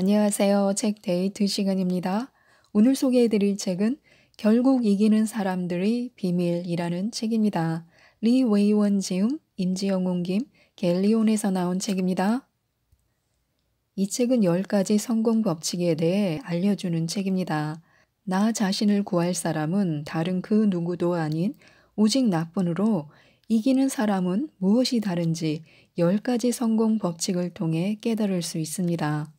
안녕하세요. 책 데이트 시간입니다. 오늘 소개해드릴 책은 결국 이기는 사람들의 비밀이라는 책입니다. 리 웨이원 지음, 임지영 옹김, 갤리온에서 나온 책입니다. 이 책은 10가지 성공 법칙에 대해 알려주는 책입니다. 나 자신을 구할 사람은 다른 그 누구도 아닌 오직 나뿐으로 이기는 사람은 무엇이 다른지 10가지 성공 법칙을 통해 깨달을 수 있습니다.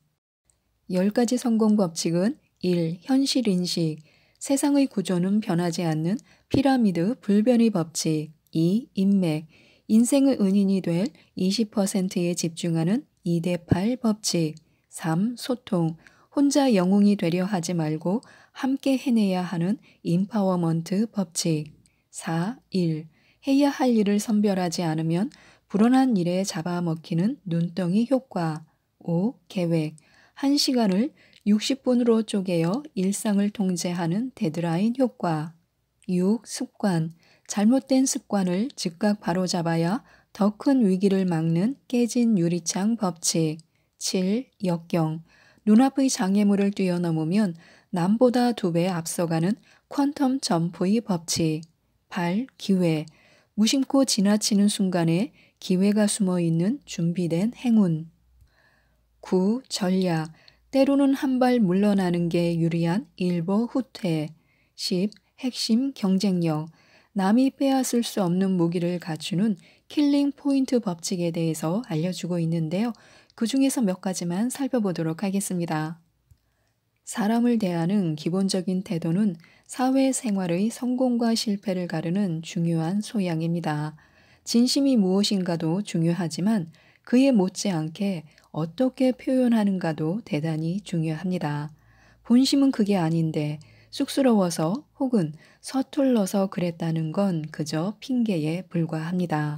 10가지 성공 법칙은 1. 현실 인식. 세상의 구조는 변하지 않는 피라미드 불변의 법칙. 2. 인맥. 인생의 은인이 될 20%에 집중하는 2대8 법칙. 3. 소통. 혼자 영웅이 되려 하지 말고 함께 해내야 하는 인파워먼트 법칙. 4. 1. 해야 할 일을 선별하지 않으면 불어난 일에 잡아먹히는 눈덩이 효과. 5. 계획. 1시간을 60분으로 쪼개어 일상을 통제하는 데드라인 효과. 6. 습관. 잘못된 습관을 즉각 바로잡아야 더 큰 위기를 막는 깨진 유리창 법칙. 7. 역경. 눈앞의 장애물을 뛰어넘으면 남보다 두 배 앞서가는 퀀텀 점프의 법칙. 8. 기회. 무심코 지나치는 순간에 기회가 숨어 있는 준비된 행운. 9. 전략 때로는 한 발 물러나는 게 유리한 일보 후퇴 10. 핵심 경쟁력 남이 빼앗을 수 없는 무기를 갖추는 킬링 포인트 법칙에 대해서 알려주고 있는데요. 그 중에서 몇 가지만 살펴보도록 하겠습니다. 사람을 대하는 기본적인 태도는 사회생활의 성공과 실패를 가르는 중요한 소양입니다. 진심이 무엇인가도 중요하지만 그에 못지않게 어떻게 표현하는가도 대단히 중요합니다. 본심은 그게 아닌데 쑥스러워서 혹은 서툴러서 그랬다는 건 그저 핑계에 불과합니다.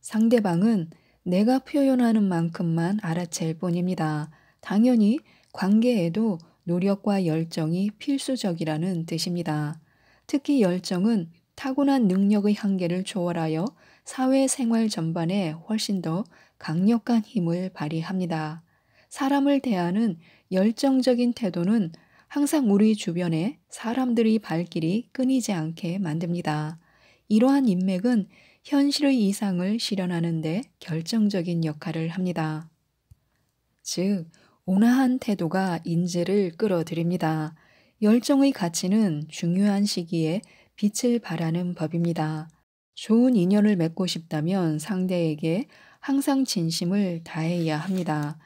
상대방은 내가 표현하는 만큼만 알아챌 뿐입니다. 당연히 관계에도 노력과 열정이 필수적이라는 뜻입니다. 특히 열정은 타고난 능력의 한계를 초월하여 사회생활 전반에 훨씬 더 강력한 힘을 발휘합니다. 사람을 대하는 열정적인 태도는 항상 우리 주변에 사람들이 발길이 끊이지 않게 만듭니다. 이러한 인맥은 현실의 이상을 실현하는데 결정적인 역할을 합니다. 즉, 온화한 태도가 인재를 끌어들입니다. 열정의 가치는 중요한 시기에 빛을 발하는 법입니다. 좋은 인연을 맺고 싶다면 상대에게 항상 진심을 다해야 합니다.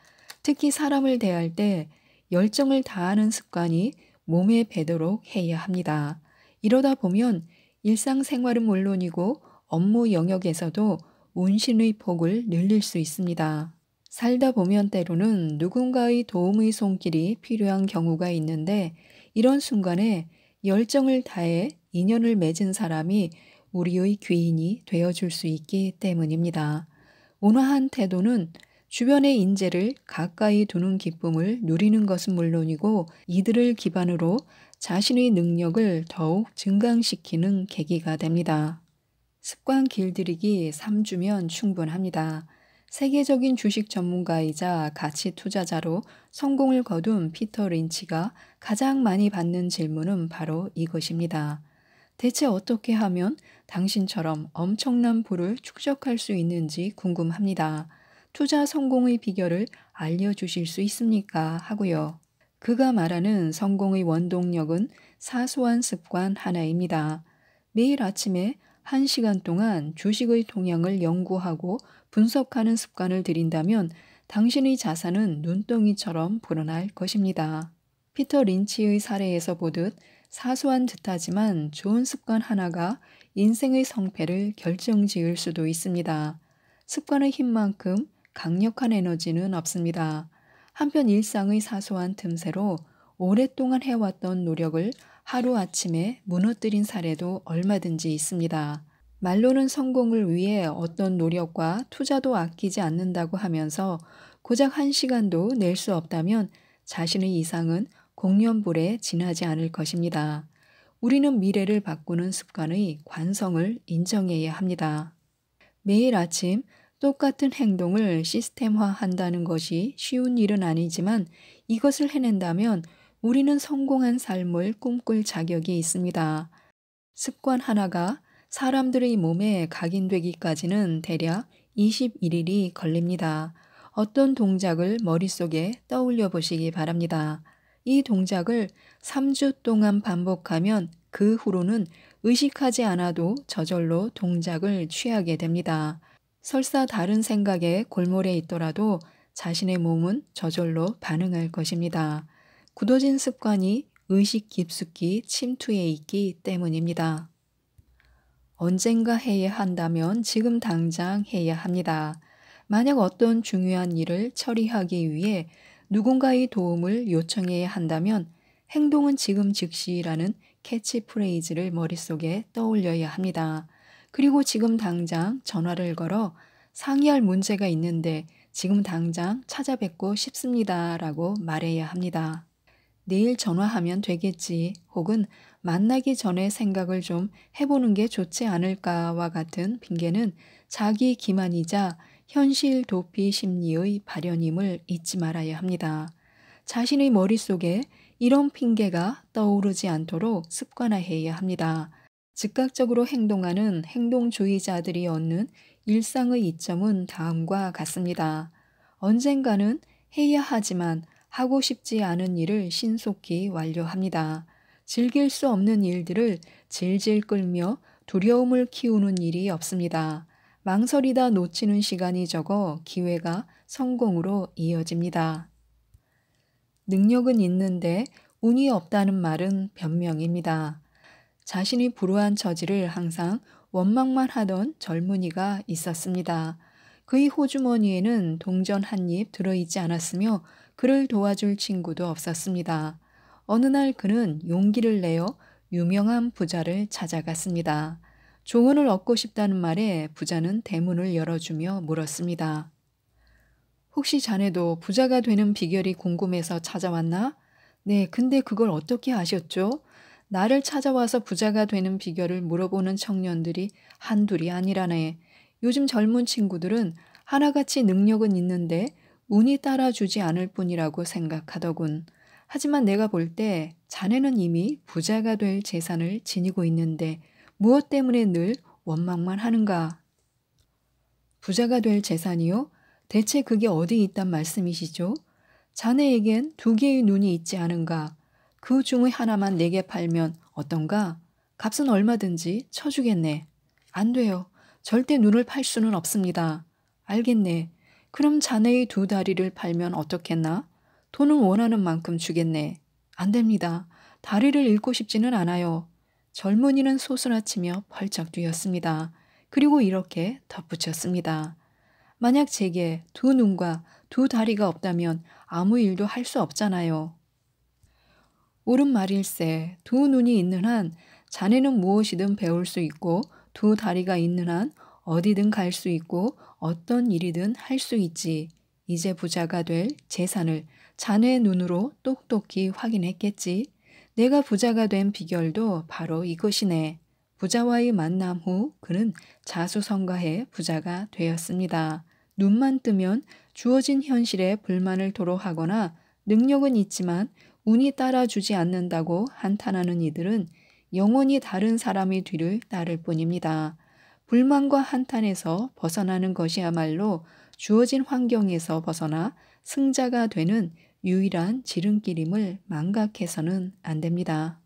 특히 사람을 대할 때 열정을 다하는 습관이 몸에 배도록 해야 합니다. 이러다 보면 일상생활은 물론이고 업무 영역에서도 운신의 폭을 늘릴 수 있습니다. 살다 보면 때로는 누군가의 도움의 손길이 필요한 경우가 있는데 이런 순간에 열정을 다해 인연을 맺은 사람이 우리의 귀인이 되어줄 수 있기 때문입니다. 온화한 태도는 주변의 인재를 가까이 두는 기쁨을 누리는 것은 물론이고 이들을 기반으로 자신의 능력을 더욱 증강시키는 계기가 됩니다. 습관 길들이기 3주면 충분합니다. 세계적인 주식 전문가이자 가치 투자자로 성공을 거둔 피터 린치가 가장 많이 받는 질문은 바로 이것입니다. 대체 어떻게 하면 당신처럼 엄청난 부를 축적할 수 있는지 궁금합니다. 투자 성공의 비결을 알려주실 수 있습니까? 하고요. 그가 말하는 성공의 원동력은 사소한 습관 하나입니다. 매일 아침에 1시간 동안 주식의 동향을 연구하고 분석하는 습관을 들인다면 당신의 자산은 눈덩이처럼 불어날 것입니다. 피터 린치의 사례에서 보듯 사소한 듯하지만 좋은 습관 하나가 인생의 성패를 결정 지을 수도 있습니다. 습관의 힘만큼 강력한 에너지는 없습니다. 한편 일상의 사소한 틈새로 오랫동안 해왔던 노력을 하루아침에 무너뜨린 사례도 얼마든지 있습니다. 말로는 성공을 위해 어떤 노력과 투자도 아끼지 않는다고 하면서 고작 한 시간도 낼 수 없다면 자신의 이상은 공연불에 지나지 않을 것입니다. 우리는 미래를 바꾸는 습관의 관성을 인정해야 합니다. 매일 아침 똑같은 행동을 시스템화한다는 것이 쉬운 일은 아니지만 이것을 해낸다면 우리는 성공한 삶을 꿈꿀 자격이 있습니다. 습관 하나가 사람들의 몸에 각인되기까지는 대략 21일이 걸립니다. 어떤 동작을 머릿속에 떠올려 보시기 바랍니다. 이 동작을 3주 동안 반복하면 그 후로는 의식하지 않아도 저절로 동작을 취하게 됩니다. 설사 다른 생각에 골몰해 있더라도 자신의 몸은 저절로 반응할 것입니다. 굳어진 습관이 의식 깊숙이 침투해 있기 때문입니다. 언젠가 해야 한다면 지금 당장 해야 합니다. 만약 어떤 중요한 일을 처리하기 위해 누군가의 도움을 요청해야 한다면 행동은 지금 즉시라는 캐치프레이즈를 머릿속에 떠올려야 합니다. 그리고 지금 당장 전화를 걸어 상의할 문제가 있는데 지금 당장 찾아뵙고 싶습니다. 라고 말해야 합니다. 내일 전화하면 되겠지 혹은 만나기 전에 생각을 좀 해보는 게 좋지 않을까와 같은 핑계는 자기 기만이자 현실 도피 심리의 발현임을 잊지 말아야 합니다. 자신의 머릿속에 이런 핑계가 떠오르지 않도록 습관화해야 합니다. 즉각적으로 행동하는 행동주의자들이 얻는 일상의 이점은 다음과 같습니다. 언젠가는 해야 하지만 하고 싶지 않은 일을 신속히 완료합니다. 즐길 수 없는 일들을 질질 끌며 두려움을 키우는 일이 없습니다. 망설이다 놓치는 시간이 적어 기회가 성공으로 이어집니다. 능력은 있는데 운이 없다는 말은 변명입니다. 자신이 불우한 처지를 항상 원망만 하던 젊은이가 있었습니다. 그의 호주머니에는 동전 한입 들어있지 않았으며 그를 도와줄 친구도 없었습니다. 어느 날 그는 용기를 내어 유명한 부자를 찾아갔습니다. 조언을 얻고 싶다는 말에 부자는 대문을 열어주며 물었습니다. 혹시 자네도 부자가 되는 비결이 궁금해서 찾아왔나? 네, 근데 그걸 어떻게 아셨죠? 나를 찾아와서 부자가 되는 비결을 물어보는 청년들이 한둘이 아니라네. 요즘 젊은 친구들은 하나같이 능력은 있는데 운이 따라주지 않을 뿐이라고 생각하더군. 하지만 내가 볼 때 자네는 이미 부자가 될 재산을 지니고 있는데 무엇 때문에 늘 원망만 하는가? 부자가 될 재산이요? 대체 그게 어디 있단 말씀이시죠? 자네에겐 두 개의 눈이 있지 않은가? 그 중의 하나만 내게 팔면 어떤가? 값은 얼마든지 쳐주겠네. 안 돼요. 절대 눈을 팔 수는 없습니다. 알겠네. 그럼 자네의 두 다리를 팔면 어떻겠나? 돈은 원하는 만큼 주겠네. 안 됩니다. 다리를 잃고 싶지는 않아요. 젊은이는 소스라치며 펄쩍 뛰었습니다. 그리고 이렇게 덧붙였습니다. 만약 제게 두 눈과 두 다리가 없다면 아무 일도 할 수 없잖아요. 옳은 말일세 두 눈이 있는 한 자네는 무엇이든 배울 수 있고 두 다리가 있는 한 어디든 갈 수 있고 어떤 일이든 할 수 있지. 이제 부자가 될 재산을 자네의 눈으로 똑똑히 확인했겠지. 내가 부자가 된 비결도 바로 이것이네. 부자와의 만남 후 그는 자수성가해 부자가 되었습니다. 눈만 뜨면 주어진 현실에 불만을 도로하거나 능력은 있지만 운이 따라주지 않는다고 한탄하는 이들은 영원히 다른 사람의 뒤를 따를 뿐입니다. 불만과 한탄에서 벗어나는 것이야말로 주어진 환경에서 벗어나 승자가 되는 유일한 지름길임을 망각해서는 안 됩니다.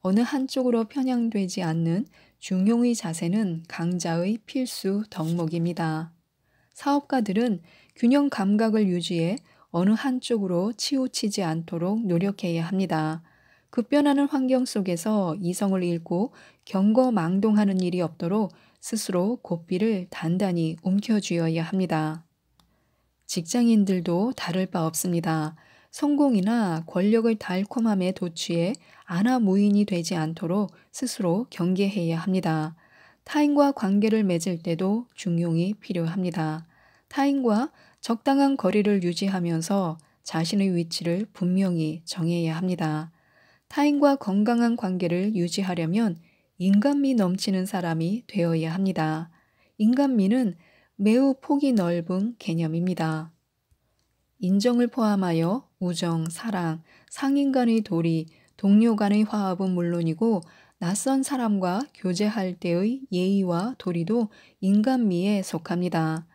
어느 한쪽으로 편향되지 않는 중용의 자세는 강자의 필수 덕목입니다. 사업가들은 균형 감각을 유지해 어느 한쪽으로 치우치지 않도록 노력해야 합니다. 급변하는 환경 속에서 이성을 잃고 경거망동하는 일이 없도록 스스로 고삐를 단단히 움켜쥐어야 합니다. 직장인들도 다를 바 없습니다. 성공이나 권력을 달콤함에 도취해 아나무인이 되지 않도록 스스로 경계해야 합니다. 타인과 관계를 맺을 때도 중용이 필요합니다. 타인과 적당한 거리를 유지하면서 자신의 위치를 분명히 정해야 합니다. 타인과 건강한 관계를 유지하려면 인간미 넘치는 사람이 되어야 합니다. 인간미는 매우 폭이 넓은 개념입니다. 인정을 포함하여 우정, 사랑, 상인 간의 도리, 동료 간의 화합은 물론이고 낯선 사람과 교제할 때의 예의와 도리도 인간미에 속합니다.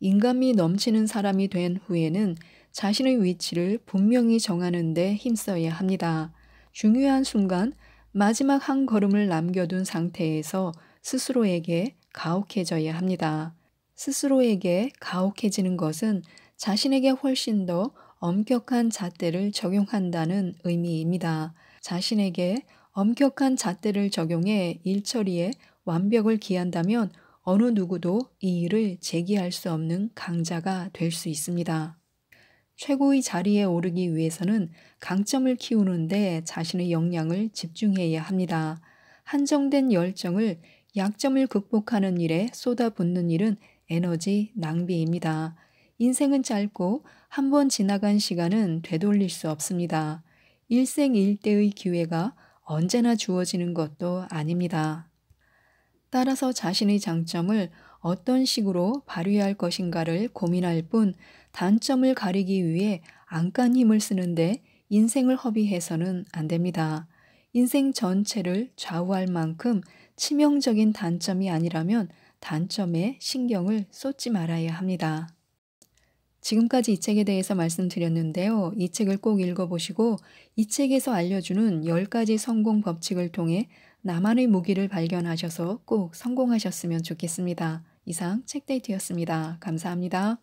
인간미 넘치는 사람이 된 후에는 자신의 위치를 분명히 정하는 데 힘써야 합니다. 중요한 순간 마지막 한 걸음을 남겨둔 상태에서 스스로에게 가혹해져야 합니다. 스스로에게 가혹해지는 것은 자신에게 훨씬 더 엄격한 잣대를 적용한다는 의미입니다. 자신에게 엄격한 잣대를 적용해 일처리에 완벽을 기한다면 어느 누구도 이 일을 제기할 수 없는 강자가 될 수 있습니다. 최고의 자리에 오르기 위해서는 강점을 키우는데 자신의 역량을 집중해야 합니다. 한정된 열정을 약점을 극복하는 일에 쏟아붓는 일은 에너지 낭비입니다. 인생은 짧고 한 번 지나간 시간은 되돌릴 수 없습니다. 일생일대의 기회가 언제나 주어지는 것도 아닙니다. 따라서 자신의 장점을 어떤 식으로 발휘할 것인가를 고민할 뿐 단점을 가리기 위해 안간 힘을 쓰는데 인생을 허비해서는 안 됩니다. 인생 전체를 좌우할 만큼 치명적인 단점이 아니라면 단점에 신경을 쏟지 말아야 합니다. 지금까지 이 책에 대해서 말씀드렸는데요. 이 책을 꼭 읽어보시고 이 책에서 알려주는 10가지 성공 법칙을 통해 나만의 무기를 발견하셔서 꼭 성공하셨으면 좋겠습니다. 이상 책데이트였습니다. 감사합니다.